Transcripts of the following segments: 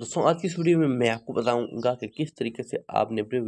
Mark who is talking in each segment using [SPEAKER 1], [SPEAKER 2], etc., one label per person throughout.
[SPEAKER 1] दोस्तों आज की इस वीडियो में मैं आपको बताऊंगा कि किस तरीके से आपने अपने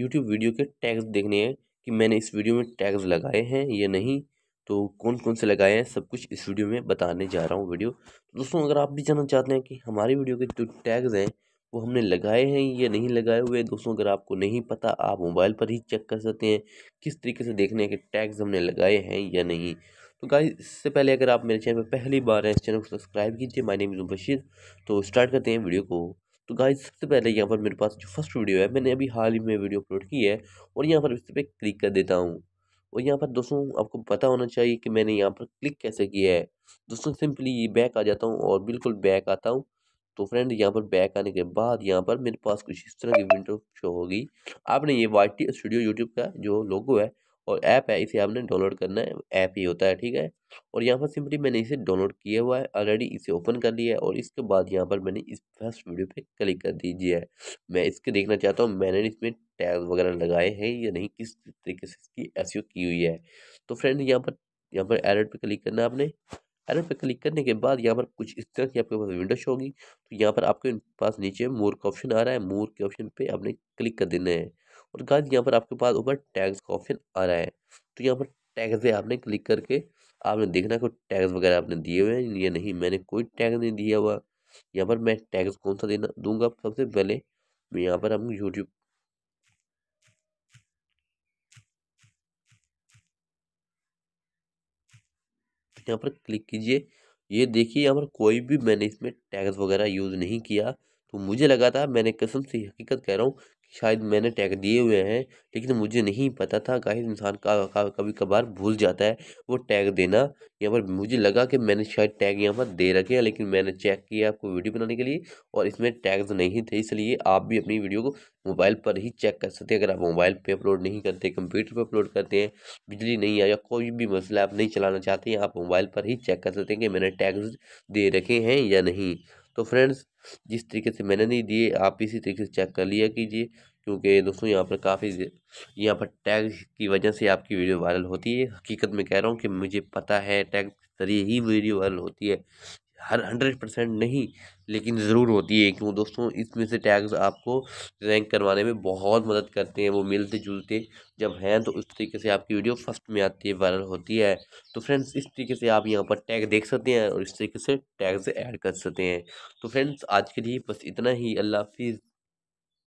[SPEAKER 1] यूट्यूब वीडियो के टैग्स देखने हैं कि मैंने इस वीडियो में टैग्स लगाए हैं या नहीं तो कौन कौन से लगाए हैं सब कुछ इस वीडियो में बताने जा रहा हूँ वीडियो तो दोस्तों अगर आप भी जानना चाहते हैं कि हमारी वीडियो के जो टैग्स हैं वो हमने लगाए हैं या नहीं लगाए हुए दोस्तों अगर आपको नहीं पता आप मोबाइल पर ही चेक कर सकते हैं किस तरीके से देखने के टैग्स हमने लगाए हैं या नहीं तो गाइस इससे पहले अगर आप मेरे चैनल पर पहली बार हैं इस चैनल को सब्सक्राइब कीजिए माय नेम बशीर तो स्टार्ट करते हैं वीडियो को तो गाइस सबसे पहले यहाँ पर मेरे पास जो फर्स्ट वीडियो है मैंने अभी हाल ही में वीडियो अपलोड की है और यहाँ पर इस पर क्लिक कर देता हूँ और यहाँ पर दोस्तों आपको पता होना चाहिए कि मैंने यहाँ पर क्लिक कैसे किया है दोस्तों सिंपली बैक आ जाता हूँ और बिल्कुल बैक आता हूँ तो फ्रेंड यहाँ पर बैक आने के बाद यहाँ पर मेरे पास कुछ इस तरह की विंडो शो होगी आपने ये वाई टी स्टूडियो यूट्यूब का जो लोगो है और ऐप है इसे आपने डाउनलोड करना है ऐप ही होता है ठीक है और यहाँ पर सिंपली मैंने इसे डाउनलोड किया हुआ है ऑलरेडी इसे ओपन कर लिया है और इसके बाद यहाँ पर मैंने इस फर्स्ट वीडियो पे क्लिक कर दीजिए है मैं इसके देखना चाहता हूँ मैंने इसमें टैग वगैरह लगाए हैं या नहीं किस तरीके से इसकी एस e की हुई है तो फ्रेंड यहाँ पर यहाँ पर एलर्ट पर क्लिक करना है आपने एरर पर क्लिक करने के बाद यहाँ पर कुछ इस तरह की आपके पास विंडो शो होगी तो यहाँ पर आपके पास नीचे मोर का ऑप्शन आ रहा है मोर के ऑप्शन पे आपने क्लिक कर देना है और गाइस यहाँ पर आपके पास ऊपर टैग्स का ऑप्शन आ रहा है तो यहाँ पर टैग्स पे आपने क्लिक करके आपने देखना कोई टैग्स वगैरह आपने दिए हुए हैं या नहीं मैंने कोई टैग नहीं दिया हुआ यहाँ पर मैं टैग्स कौन सा देना दूंगा सबसे पहले यहाँ पर हम यूट्यूब यहाँ पर क्लिक कीजिए ये देखिए यहाँ पर कोई भी मैंने इसमें टैग्स वगैरह यूज़ नहीं किया तो मुझे लगा था मैंने कसम से हकीकत कह रहा हूँ शायद मैंने टैग दिए हुए हैं लेकिन मुझे नहीं पता था गाहिर इंसान का, का कभी कभार भूल जाता है वो टैग देना यहाँ पर मुझे लगा कि मैंने शायद टैग यहाँ पर दे रखे हैं लेकिन मैंने चेक किया आपको वीडियो बनाने के लिए और इसमें टैग्स नहीं थे इसलिए आप भी अपनी वीडियो को मोबाइल पर ही चेक कर सकते हैं अगर आप मोबाइल पर अपलोड नहीं करते कंप्यूटर पर अपलोड करते हैं बिजली नहीं आया कोई भी मसला आप नहीं चलाना चाहते हैं आप मोबाइल पर ही चेक कर सकते हैं कि मैंने टैग्स दे रखे हैं या नहीं तो फ्रेंड्स जिस तरीके से मैंने नहीं दिए आप इसी तरीके से चेक कर लिया कीजिए क्योंकि दोस्तों यहाँ पर काफ़ी यहाँ पर टैग की वजह से आपकी वीडियो वायरल होती है हकीकत में कह रहा हूँ कि मुझे पता है टैग के ज़रिए ही वीडियो वायरल होती है हर हंड्रेड परसेंट नहीं लेकिन ज़रूर होती है क्यों दोस्तों इसमें से टैग्स आपको रैंक करवाने में बहुत मदद करते हैं वो मिलते जुलते जब हैं तो उस तरीके से आपकी वीडियो फर्स्ट में आती है वायरल होती है तो फ्रेंड्स इस तरीके से आप यहाँ पर टैग देख सकते हैं और इस तरीके से टैग्स ऐड कर सकते हैं तो फ्रेंड्स आज के लिए बस इतना ही अल्लाह हाफिज़